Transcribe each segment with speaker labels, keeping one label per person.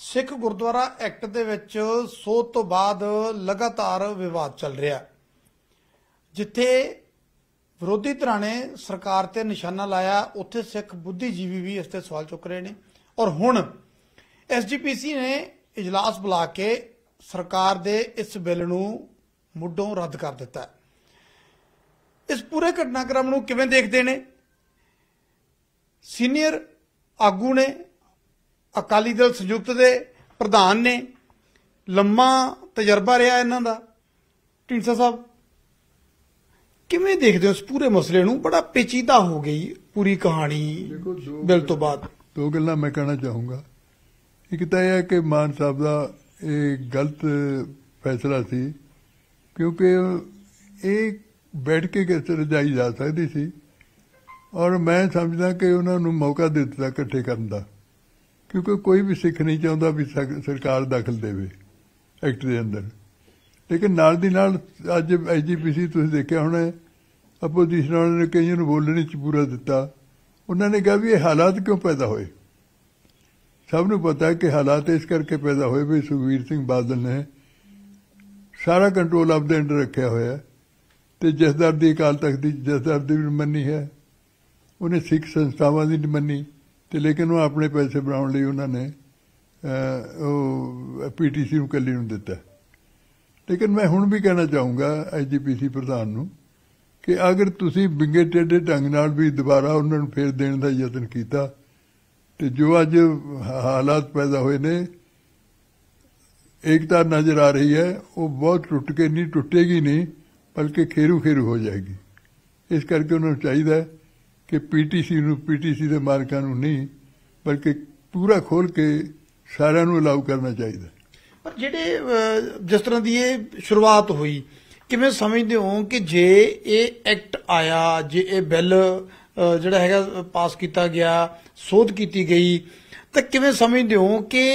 Speaker 1: ਸਿੱਖ Gurdwara act ਦੇ ਵਿੱਚ ਸੋਧ ਤੋਂ ਬਾਅਦ ਲਗਾਤਾਰ ਵਿਵਾਦ ਚੱਲ ਰਿਹਾ ਜਿੱਥੇ ਵਿਰੋਧੀ ਧਿਰਾਂ ਨੇ ਸਰਕਾਰ ਤੇ ਨਿਸ਼ਾਨਾ ਲਾਇਆ ਉੱਥੇ ਸਿੱਖ ਬੁੱਧੀਜੀਵੀ ਵੀ ਇਸ ਤੇ ਸਵਾਲ ਚੁੱਕ ਰਹੇ ਨੇ ਔਰ ਹੁਣ ਐਸਜੀਪੀਸੀ ਨੇ ਇਜਲਾਸ ਬੁਲਾ ਕੇ ਸਰਕਾਰ ਦੇ ਇਸ ਬਿੱਲ ਨੂੰ ਮੁੱਢੋਂ ਰੱਦ ਕਰ ਦਿੱਤਾ ਇਸ ਪੂਰੇ ਘਟਨਾਕ੍ਰਮ ਨੂੰ ਕਿਵੇਂ ਦੇਖਦੇ ਨੇ ਸੀਨੀਅਰ ਆਗੂ ਨੇ ਅਕਾਲੀ ਦਲ ਸੰਯੁਕਤ ਦੇ ਪ੍ਰਧਾਨ ਨੇ ਲੰਮਾ ਤਜਰਬਾ ਰਿਹਾ ਇਹਨਾਂ ਦਾ ਢੀਂਸਾ ਸਾਹਿਬ ਕਿਵੇਂ ਦੇਖਦੇ ਹੋ ਇਸ ਪੂਰੇ ਮਸਲੇ ਨੂੰ ਬੜਾ ਪੇਚੀਦਾ ਹੋ ਗਈ ਪੂਰੀ ਕਹਾਣੀ ਬਿਲ ਤੋਂ ਬਾਅਦ ਦੋ ਗੱਲਾਂ ਮੈਂ ਕਹਿਣਾ ਚਾਹੂੰਗਾ
Speaker 2: ਇੱਕ ਤਾਂ ਇਹ ਹੈ ਕਿ ਮਾਨ ਸਾਹਿਬ ਦਾ ਇਹ ਗਲਤ ਫੈਸਲਾ ਸੀ ਕਿਉਂਕਿ ਇਹ ਬੈਠ ਕੇ ਕਿਸੇ ਰਜਾਈ ਜਾ ਸਕਦੀ ਸੀ ਔਰ ਮੈਂ ਸਮਝਦਾ ਕਿ ਉਹਨਾਂ ਨੂੰ ਮੌਕਾ ਦਿੱਤਾ ਇਕੱਠੇ ਕਰਨ ਦਾ ਕਿਉਂਕਿ ਕੋਈ ਵੀ ਸਿੱਖ ਨਹੀਂ ਚਾਹੁੰਦਾ ਵੀ ਸਰਕਾਰ ਦਖਲ ਦੇਵੇ ਐਕਟ ਦੇ ਅੰਦਰ ਲੇਕਿਨ ਨਾਲ ਦੀ ਨਾਲ ਅੱਜ ਐਜੀਪੀਸੀ ਤੁਸੀਂ ਦੇਖਿਆ ਹੋਣਾ ਅਪੋਜੀਸ਼ਨ ਨੇ ਕਈਆਂ ਨੂੰ ਬੋਲਣ ਵਿੱਚ ਪੂਰਾ ਦਿੱਤਾ ਉਹਨਾਂ ਨੇ ਕਿਹਾ ਵੀ ਇਹ ਹਾਲਾਤ ਕਿਉਂ ਪੈਦਾ ਹੋਏ ਸਭ ਨੂੰ ਪਤਾ ਹੈ ਕਿ ਹਾਲਾਤ ਇਸ ਕਰਕੇ ਪੈਦਾ ਹੋਏ ਵੀ ਸੁਖਵੀਰ ਸਿੰਘ ਬਾਦਲ ਨੇ ਸਾਰਾ ਕੰਟਰੋਲ ਆਪ ਦੇ ਅੰਡਰ ਰੱਖਿਆ ਹੋਇਆ ਤੇ ਜਸਦਰ ਦੀ ਅਕਾਲ ਤਖਤ ਦੀ ਜਸਦਰ ਦੀ ਵੀ ਮੰਨੀ ਹੈ ਉਹਨੇ ਸਿੱਖ ਸੰਸਥਾਵਾਂ ਦੀ ਮੰਨੀ ਤੇ ਲੇਕਿਨ ਉਹ ਆਪਣੇ ਪੈਸੇ ਬਣਾਉਣ ਲਈ ਉਹਨਾਂ ਨੇ ਉਹ ਪੀਟੀਸੀ ਨੂੰ ਕੱਲੀ ਨੂੰ ਦਿੱਤਾ ਲੇਕਿਨ ਮੈਂ ਹੁਣ ਵੀ ਕਹਿਣਾ ਚਾਹੂੰਗਾ ਐਜੀਪੀਸੀ ਪ੍ਰਧਾਨ ਨੂੰ ਕਿ ਅਗਰ ਤੁਸੀਂ ਬਿੰਗੇ ਟੇਡੇ ਢੰਗ ਨਾਲ ਵੀ ਦੁਬਾਰਾ ਉਹਨਾਂ ਨੂੰ ਫੇਰ ਦੇਣ ਦਾ ਯਤਨ ਕੀਤਾ ਤੇ ਜੋ ਅੱਜ ਹਾਲਾਤ ਪੈਦਾ ਹੋਏ ਨੇ ਨਜ਼ਰ ਆ ਰਹੀ ਹੈ ਉਹ ਬਹੁਤ ਟੁੱਟ ਕੇ ਨਹੀਂ ਟੁੱਟੇਗੀ ਨਹੀਂ ਬਲਕਿ ਖੇਰੂ ਖੇਰੂ ਹੋ ਜਾਏਗੀ ਇਸ ਕਰਕੇ ਉਹਨਾਂ ਨੂੰ ਚਾਹੀਦਾ ਹੈ ਕਿ ਪੀਟੀਸੀ ਨੂੰ ਪੀਟੀਸੀ ਦੇ ਮਾਰਕਾਂ ਨੂੰ ਨਹੀਂ ਬਲਕਿ ਪੂਰਾ ਖੋਲ ਕੇ ਸਾਰਿਆਂ ਨੂੰ ਅਲਾਉ ਕਰਨਾ ਚਾਹੀਦਾ
Speaker 1: ਪਰ ਜਿਹੜੇ ਜਿਸ ਤਰ੍ਹਾਂ ਦੀ ਇਹ ਸ਼ੁਰੂਆਤ ਹੋਈ ਕਿਵੇਂ ਸਮਝਦੇ ਹੋ ਕਿ ਜੇ ਇਹ ਐਕਟ ਆਇਆ ਜੇ ਇਹ ਬਿੱਲ ਜਿਹੜਾ ਹੈਗਾ ਪਾਸ ਕੀਤਾ ਗਿਆ ਸੋਧ ਕੀਤੀ ਗਈ ਤਾਂ ਕਿਵੇਂ ਸਮਝਦੇ ਹੋ ਕਿ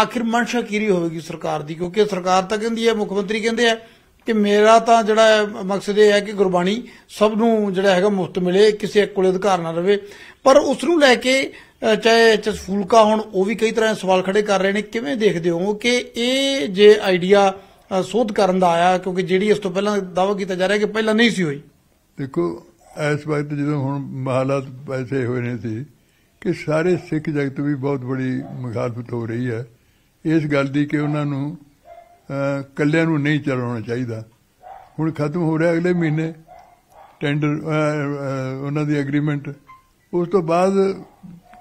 Speaker 1: ਆਖਿਰ ਮਨਸ਼ਾ ਕੀਰੀ ਹੋਵੇਗੀ ਸਰਕਾਰ ਦੀ ਕਿਉਂਕਿ ਸਰਕਾਰ ਤਾਂ ਕਹਿੰਦੀ ਹੈ ਮੁੱਖ ਮੰਤਰੀ ਕਹਿੰਦੇ ਆ ਕਿ ਮੇਰਾ ਤਾਂ ਜਿਹੜਾ ਮਕਸਦ ਇਹ ਹੈ ਕਿ ਗੁਰਬਾਣੀ ਸਭ ਨੂੰ ਜਿਹੜਾ ਹੈਗਾ ਮੁਫਤ ਮਿਲੇ ਕਿਸੇ ਇੱਕ ਕੋਲੇ ਅਧਿਕਾਰ ਨਾ ਰਵੇ ਪਰ ਉਸ ਨੂੰ ਲੈ ਕੇ ਚਾਹੇ ਫੂਲਕਾ ਹੁਣ ਉਹ ਵੀ ਕਈ ਤਰ੍ਹਾਂ ਸਵਾਲ ਖੜੇ ਕਰ ਰਹੇ ਨੇ ਕਿਵੇਂ ਦੇਖਦੇ ਹੋ ਕਿ ਇਹ ਜੇ ਆਈਡੀਆ ਸੋਧ ਕਰਨ ਦਾ ਆਇਆ ਕਿਉਂਕਿ ਜਿਹੜੀ ਇਸ ਤੋਂ ਪਹਿਲਾਂ ਦਾਵਾ ਕੀਤਾ ਜਾ ਰਿਹਾ ਕਿ ਪਹਿਲਾਂ ਨਹੀਂ ਸੀ ਹੋਈ ਦੇਖੋ ਇਸ ਵਕਤ ਜਦੋਂ
Speaker 2: ਹੁਣ ਹਾਲਾਤ ਪੈਸੇ ਹੋਏ ਨੇ ਸੀ ਕਿ ਸਾਰੇ ਸਿੱਖ ਜਗਤ ਵੀ ਬਹੁਤ ਬੜੀ ਮੁਖਾਲਫਤ ਹੋ ਰਹੀ ਹੈ ਇਸ ਗੱਲ ਦੀ ਕਿ ਉਹਨਾਂ ਨੂੰ ਕੱਲਿਆਂ ਨੂੰ ਨਹੀਂ ਚਲਾਉਣਾ ਚਾਹੀਦਾ ਹੁਣ ਖਤਮ ਹੋ ਰਿਹਾ ਅਗਲੇ ਮਹੀਨੇ ਟੈਂਡਰ ਉਹਨਾਂ ਦੀ ਐਗਰੀਮੈਂਟ ਉਸ ਤੋਂ ਬਾਅਦ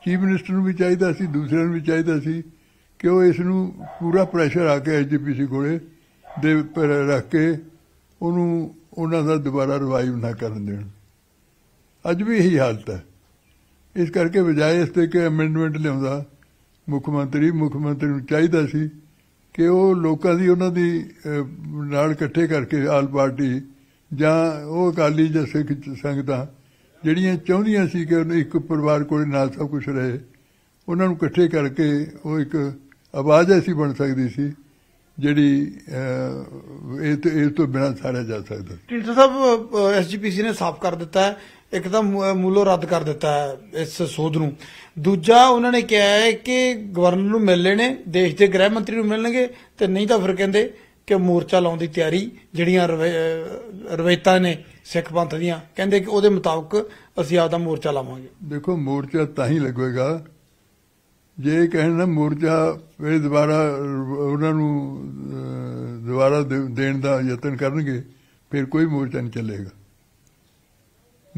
Speaker 2: ਚੀਫ ਮਿਨਿਸਟਰ ਨੂੰ ਵੀ ਚਾਹੀਦਾ ਸੀ ਦੂਸਰਿਆਂ ਨੂੰ ਵੀ ਚਾਹੀਦਾ ਸੀ ਕਿ ਉਹ ਇਸ ਨੂੰ ਪੂਰਾ ਪ੍ਰੈਸ਼ਰ ਆ ਕੇ ਐਜੀਪੀਸੀ ਕੋਲੇ ਦੇ ਪਰ ਰੱਖ ਕੇ ਉਹਨੂੰ ਉਹਨਾਂ ਦਾ ਦੁਬਾਰਾ ਰਿਵਾਈਵ ਨਾ ਕਰਨ ਦੇਣ ਅੱਜ ਵੀ ਇਹੀ ਹਾਲਤ ਹੈ ਇਸ ਕਰਕੇ ਬਜਾਏ ਇਸ ਤੇ ਕਿ ਅਮੈਂਡਮੈਂਟ ਲਿਆਉਂਦਾ ਮੁੱਖ ਮੰਤਰੀ ਮੁੱਖ ਮੰਤਰੀ ਨੂੰ ਚਾਹੀਦਾ ਸੀ ਕਿ ਉਹ ਲੋਕਾਂ ਦੀ ਉਹਨਾਂ ਦੀ ਨਾਲ ਇਕੱਠੇ ਕਰਕੇ ਆਲ ਪਾਰਟੀ ਜਾਂ ਉਹ ਅਕਾਲੀ ਜਾਂ ਸਿੱਖ ਸੰਗਤਾਂ ਜਿਹੜੀਆਂ ਚਾਹੁੰਦੀਆਂ ਸੀ ਕਿ ਉਹਨਾਂ ਇੱਕ ਪਰਿਵਾਰ ਕੋਲ ਨਾਲ ਸਭ ਕੁਝ ਰਹੇ ਉਹਨਾਂ ਨੂੰ ਇਕੱਠੇ ਕਰਕੇ ਉਹ ਇੱਕ ਆਵਾਜ਼ ਐਸੀ ਬਣ ਸਕਦੀ ਸੀ ਜਿਹੜੀ ਇਹ ਤੋਂ ਬਿਨਾਂ ਸਾਰਾ ਜਾ ਸਕਦਾ
Speaker 1: ਢਿਲਸਾ ਸਾਹਿਬ ਐਸਜੀਪੀਸੀ ਨੇ ਸਾਫ਼ ਕਰ ਦਿੱਤਾ ਹੈ ਇੱਕ ਮੂਲੋ ਰੱਦ ਕਰ ਦਿੱਤਾ ਹੈ ਇਸ ਸੋਧ ਨੂੰ ਦੂਜਾ ਉਹਨਾਂ ਨੇ ਕਿਹਾ ਹੈ ਕਿ ਗਵਰਨਰ ਨੂੰ ਮਿਲਣੇ ਨੇ ਦੇਸ਼ ਦੇ ਗ੍ਰਹਿ ਮੰਤਰੀ ਨੂੰ ਮਿਲਣਗੇ ਤੇ ਨਹੀਂ ਤਾਂ ਫਿਰ ਕਹਿੰਦੇ ਕਿ ਮੋਰਚਾ ਲਾਉਣ ਦੀ ਤਿਆਰੀ ਜਿਹੜੀਆਂ ਰਵੈਤਾ ਨੇ ਸਿੱਖ ਪੰਥ ਦੀਆਂ ਕਹਿੰਦੇ ਕਿ ਉਹਦੇ ਮੁਤਾਬਕ ਅਸੀਂ ਆਪਦਾ ਮੋਰਚਾ ਲਾਵਾਂਗੇ
Speaker 2: ਦੇਖੋ ਮੋਰਚਾ ਤਾਂ ਹੀ ਲੱਗੇਗਾ ਜੇ ਕਹਿਣ ਮੋਰਚਾ ਫਿਰ ਦੁਬਾਰਾ ਉਹਨਾਂ ਨੂੰ ਦੁਬਾਰਾ ਦੇਣ ਦਾ ਯਤਨ ਕਰਨਗੇ ਫਿਰ ਕੋਈ ਮੋਰਚਾ ਨਹੀਂ ਚੱਲੇਗਾ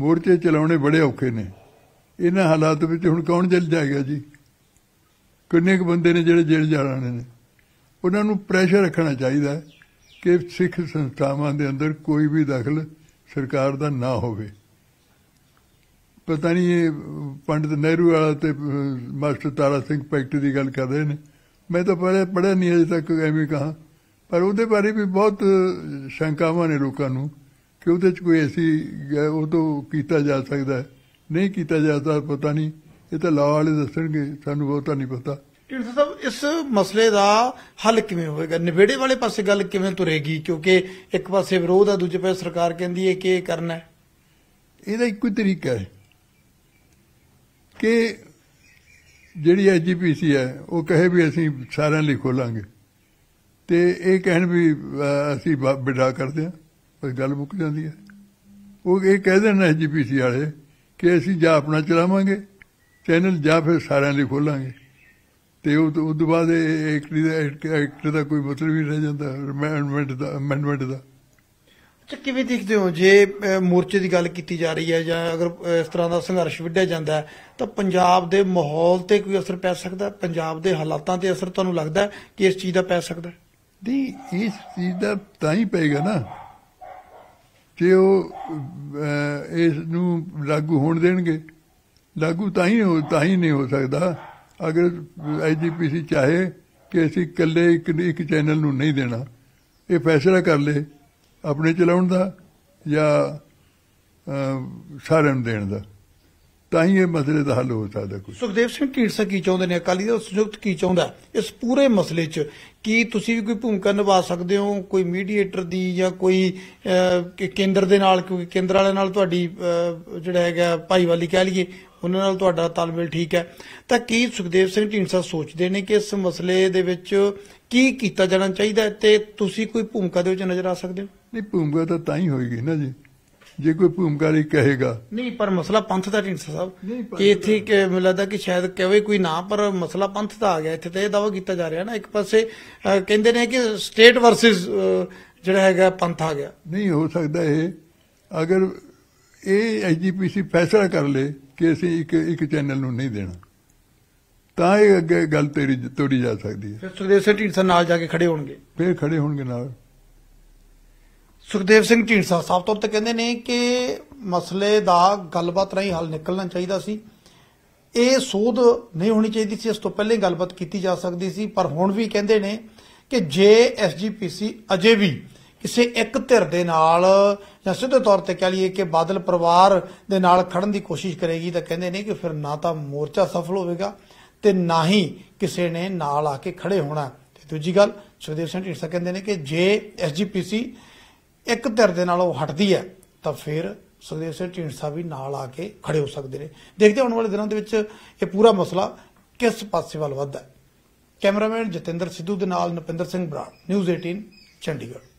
Speaker 2: ਮੋਰਚੇ ਚਲਾਉਣੇ ਬੜੇ ਔਖੇ ਨੇ ਇਹਨਾਂ ਹਾਲਾਤ ਵਿੱਚ ਹੁਣ ਕੌਣ ਚੱਲ ਜਾਏਗਾ ਜੀ ਕਿੰਨੇ ਕੁ ਬੰਦੇ ਨੇ ਜਿਹੜੇ ਜੇਲ੍ਹ ਜਾਣੇ ਨੇ ਉਹਨਾਂ ਨੂੰ ਪ੍ਰੈਸ਼ਰ ਰੱਖਣਾ ਚਾਹੀਦਾ ਕਿ ਸਿੱਖ ਸੰਸਥਾਵਾਂ ਦੇ ਅੰਦਰ ਕੋਈ ਵੀ ਦਖਲ ਸਰਕਾਰ ਦਾ ਨਾ ਹੋਵੇ ਪਤਾ ਨਹੀਂ ਇਹ ਪੰਡਤ ਨਹਿਰੂ ਵਾਲਾ ਤੇ ਮਾਸਟਰ ਤਾਰਾ ਸਿੰਘ ਪੈਕਟ ਦੀ ਗੱਲ ਕਰ ਰਹੇ ਨੇ ਮੈਂ ਤਾਂ ਪਹਿਲੇ ਪੜਿਆ ਨਹੀਂ ਅਜੇ ਤੱਕ ਐਵੇਂ ਕਹਾ ਪਰ ਉਹਦੇ ਬਾਰੇ ਵੀ ਬਹੁਤ ਸ਼ੰਕਾਵਾਂ ਨੇ ਲੋਕਾਂ ਨੂੰ ਕਿ ਉਹਦੇ 'ਚ ਕੋਈ ਐਸੀ ਉਹ ਤੋਂ ਕੀਤਾ ਜਾ ਸਕਦਾ ਨਹੀਂ ਕੀਤਾ ਜਾਂਦਾ ਪਤਾ ਨਹੀਂ ਇਹ ਤਾਂ ਲਾਅ ਵਾਲੇ ਦੱਸਣਗੇ ਸਾਨੂੰ ਬਹੁਤਾ ਨਹੀਂ ਪਤਾ
Speaker 1: ਇਹ ਸਭ ਇਸ ਮਸਲੇ ਦਾ ਹੱਲ ਕਿਵੇਂ ਹੋਵੇਗਾ ਨਿਵੇੜੇ ਵਾਲੇ ਪਾਸੇ ਗੱਲ ਕਿਵੇਂ ਤੁਰੇਗੀ ਕਿਉਂਕਿ ਇੱਕ ਪਾਸੇ ਵਿਰੋਧ ਆ ਦੂਜੇ ਪਾਸੇ ਸਰਕਾਰ ਕਹਿੰਦੀ ਹੈ ਕਿ ਇਹ ਕਰਨਾ ਹੈ ਇਹਦਾ ਇੱਕੋ ਤਰੀਕਾ ਹੈ ਕਿ ਜਿਹੜੀ ਐਜੀਪੀਸੀ ਹੈ ਉਹ
Speaker 2: ਕਹੇ ਵੀ ਅਸੀਂ ਸਾਰਿਆਂ ਲਈ ਖੋਲਾਂਗੇ ਤੇ ਇਹ ਕਹਿਣ ਵੀ ਅਸੀਂ ਬਿਡਾ ਕਰਦੇ ਹਾਂ ਪਰ ਗੱਲ ਮੁੱਕ ਜਾਂਦੀ ਹੈ ਉਹ ਇਹ ਕਹਿ ਦੇਣ ਐਜੀਪੀਸੀ ਵਾਲੇ ਕਿ ਅਸੀਂ ਜਾ ਆਪਣਾ ਚਲਾਵਾਂਗੇ ਚੈਨਲ ਜਾਂ ਫਿਰ ਸਾਰਿਆਂ ਲਈ ਖੋਲਾਂਗੇ ਤੇ ਉਹ ਤੋਂ ਬਾਅਦ ਇੱਕ ਦਾ ਇੱਕ ਦਾ ਕੋਈ ਮਤਲਬ ਹੀ ਰਹਿ ਜਾਂਦਾ ਅਮੈਂਡਮੈਂਟ ਦਾ ਅਮੈਂਡਮੈਂਟ
Speaker 1: ਦਾ ਅੱਛਾ ਕਿਵੇਂ ਦੇਖਦੇ ਹੋ ਜੇ ਮੋਰਚੇ ਦੀ ਗੱਲ ਕੀਤੀ ਜਾ ਰਹੀ ਹੈ ਜਾਂ ਅਗਰ ਇਸ ਤਰ੍ਹਾਂ ਦਾ ਸੰਘਰਸ਼ ਵਿੱਢਿਆ ਜਾਂਦਾ ਤਾਂ ਪੰਜਾਬ ਦੇ ਮਾਹੌਲ ਤੇ ਕੋਈ ਅਸਰ ਪੈ ਸਕਦਾ ਪੰਜਾਬ ਦੇ ਹਾਲਾਤਾਂ ਤੇ ਅਸਰ ਤੁਹਾਨੂੰ ਲੱਗਦਾ ਕਿ ਇਸ ਚੀਜ਼ ਦਾ ਪੈ ਸਕਦਾ ਦੀ ਇਸ ਚੀਜ਼ ਦਾ ਤਾਂ ਹੀ
Speaker 2: ਪਏਗਾ ਨਾ ਤੇ ਉਹ ਇਸ ਨੂੰ ਲਾਗੂ ਹੋਣ ਦੇਣਗੇ ਲਾਗੂ ਤਾਂ ਹੀ ਹੋ ਤਾਂ ਹੀ ਨਹੀਂ ਹੋ ਸਕਦਾ ਅਗਰ ਆਈਜੀਪੀਸੀ ਚਾਹੇ ਕਿ ਅਸੀਂ ਇਕੱਲੇ ਇੱਕ ਇੱਕ ਚੈਨਲ ਨੂੰ ਨਹੀਂ ਦੇਣਾ ਇਹ ਫੈਸਲਾ ਕਰ ਲੇ ਆਪਣੇ ਚਲਾਉਣ ਦਾ ਜਾਂ ਸਾਰਿਆਂ ਨੂੰ ਦੇਣ ਦਾ ਤਾਂ ਹੀ ਇਹ ਮਸਲੇ ਦਾ ਹੱਲ ਹੋ ਸਕਦਾ ਕੋਈ
Speaker 1: ਸੁਖਦੇਵ ਸਿੰਘ ਢੀਂਡਸਾ ਕੀ ਚਾਹੁੰਦੇ ਨੇ ਅਕਾਲੀ ਦਲ ਸੰਯੁਕਤ ਕੀ ਚਾਹੁੰਦਾ ਇਸ ਪੂਰੇ ਮਸਲੇ 'ਚ ਕੀ ਤੁਸੀਂ ਵੀ ਕੋਈ ਭੂਮਿਕਾ ਨਿਭਾ ਸਕਦੇ ਹੋ ਕੋਈ ਮੀਡੀਏਟਰ ਦੀ ਜਾਂ ਕੋਈ ਕੇਂਦਰ ਦੇ ਨਾਲ ਕਿਉਂਕਿ ਕੇਂਦਰ ਵਾਲਿਆਂ ਨਾਲ ਤੁਹਾਡੀ ਜਿਹੜਾ ਹੈਗਾ ਭਾਈਵਾਲੀ ਕਹਿ ਲਈਏ ਉਹਨਾਂ ਨਾਲ ਤੁਹਾਡਾ ਤਾਲਮੇਲ ਠੀਕ ਹੈ ਤਾਂ ਕੀ ਸੁਖਦੇਵ ਸਿੰਘ ਢੀਂਡਸਾ ਸੋਚਦੇ ਨੇ ਕਿ ਇਸ ਮਸਲੇ ਦੇ ਵਿੱਚ ਕੀ ਕੀਤਾ ਜਾਣਾ ਚਾਹੀਦਾ ਤੇ ਤੁਸੀਂ ਕੋਈ ਭੂਮਿਕਾ ਦੇ ਵਿੱਚ ਨਜ਼ਰ ਆ ਸਕਦੇ ਹੋ ਨਹੀਂ ਭੂਮਿਕਾ ਤਾਂ ਤਾਂ ਹੀ ਹੋਏਗੀ ਨਾ ਜੀ ਜੇ ਕੋਈ ਭੂਮਕਾਰੀ ਕਹੇਗਾ ਨਹੀਂ ਪਰ ਮਸਲਾ ਪੰਥ ਦਾ ਨਹੀਂ ਸਾਹਿਬ ਕਿ ਇੱਥੇ ਕਿ ਮਿਲਦਾ ਕਿ ਸ਼ਾਇਦ ਕਹੇ ਕੋਈ ਨਾ ਪਰ ਮਸਲਾ ਪੰਥ ਦਾ ਆ ਗਿਆ ਇੱਥੇ ਤੇ ਇਹ ਦਾਵਾ ਕੀਤਾ ਜਾ ਰਿਹਾ ਨਾ ਇੱਕ ਪਾਸੇ ਕਹਿੰਦੇ ਨੇ ਕਿ ਸਟੇਟ ਵਰਸਸ ਜਿਹੜਾ ਹੈਗਾ ਪੰਥ ਆ ਗਿਆ ਨਹੀਂ
Speaker 2: ਹੋ ਸਕਦਾ ਇਹ
Speaker 1: ਅਗਰ ਇਹ ਐਜੀਪੀਸੀ ਫੈਸਲਾ
Speaker 2: ਕਰ ਲੇ ਕਿ ਅਸੀਂ ਇੱਕ ਇੱਕ ਚੈਨਲ ਨੂੰ ਨਹੀਂ ਦੇਣਾ ਤਾਂ ਇਹ ਅੱਗੇ ਗੱਲ ਤੇਰੀ ਤੋੜੀ ਜਾ ਸਕਦੀ ਹੈ
Speaker 1: ਫਿਰ ਸੁਖਦੇਵ ਸਿੰਘ ਢੀਂਡਸਾ ਨਾਲ ਜਾ ਕੇ ਖੜੇ ਹੋਣਗੇ ਫਿਰ ਖੜੇ ਹੋਣਗੇ ਨਾਲ ਸੁਖਦੇਵ ਸਿੰਘ ਢੀਂਡਸਾ ਸਾਹਿਬ ਤੋਂ ਤੇ ਕਹਿੰਦੇ ਨੇ ਕਿ ਮਸਲੇ ਦਾ ਗੱਲਬਾਤ ਨਹੀਂ ਹੱਲ ਨਿਕਲਣਾ ਚਾਹੀਦਾ ਸੀ ਇਹ ਸੋਧ ਨਹੀਂ ਹੋਣੀ ਚਾਹੀਦੀ ਸੀ ਇਸ ਤੋਂ ਪਹਿਲੇ ਗੱਲਬਾਤ ਕੀਤੀ ਜਾ ਸਕਦੀ ਸੀ ਪਰ ਹੁਣ ਵੀ ਕਹਿੰਦੇ ਨੇ ਕਿ ਜੇ ਐਸਜੀਪੀਸੀ ਅਜੇ ਵੀ ਕਿਸੇ ਇੱਕ ਧਿਰ ਦੇ ਨਾਲ ਜਾਂ ਸਿੱਧੇ ਤੌਰ ਤੇ ਕਹ ਲਈਏ ਕਿ ਬਾਦਲ ਪਰਿਵਾਰ ਦੇ ਨਾਲ ਖੜਨ ਦੀ ਕੋਸ਼ਿਸ਼ ਕਰੇਗੀ ਤਾਂ ਕਹਿੰਦੇ ਨੇ ਕਿ ਫਿਰ ਨਾ ਤਾਂ ਮੋਰਚਾ ਸਫਲ ਹੋਵੇਗਾ ਤੇ ਨਾ ਹੀ ਕਿਸੇ ਨੇ ਨਾਲ ਆ ਕੇ ਖੜੇ ਹੋਣਾ ਤੇ ਦੂਜੀ ਗੱਲ ਸੁਦੇਵ ਸਿੰਘ ਢੀਂਡਸਾ ਕਹਿੰਦੇ ਨੇ ਕਿ ਜੇ ਐਸਜੀਪੀਸੀ ਇੱਕ ਧਿਰ ਦੇ ਨਾਲ ਉਹ ਹਟਦੀ ਹੈ ਤਾਂ ਫਿਰ ਸੁਖਦੇਵ ਸਿੰਘ ਢੀਂਡਸਾ ਵੀ ਨਾਲ ਆ ਕੇ ਖੜੇ ਹੋ ਸਕਦੇ ਨੇ ਦੇਖਦੇ ਆਉਣ ਵਾਲੇ ਦਿਨਾਂ ਦੇ ਵਿੱਚ ਇਹ ਪੂਰਾ ਮਸਲਾ ਕਿਸ ਪਾਸੇ ਵੱਲ ਵੱਧਦਾ ਹੈ ਕੈਮਰਾਮੈਨ ਜਤਿੰਦਰ ਸਿੱਧੂ ਦੇ ਨਾਲ ਨਪਿੰਦਰ ਸਿੰਘ ਬਰਾੜ ਨਿਊਜ਼ 18 ਚੰਡੀਗੜ੍ਹ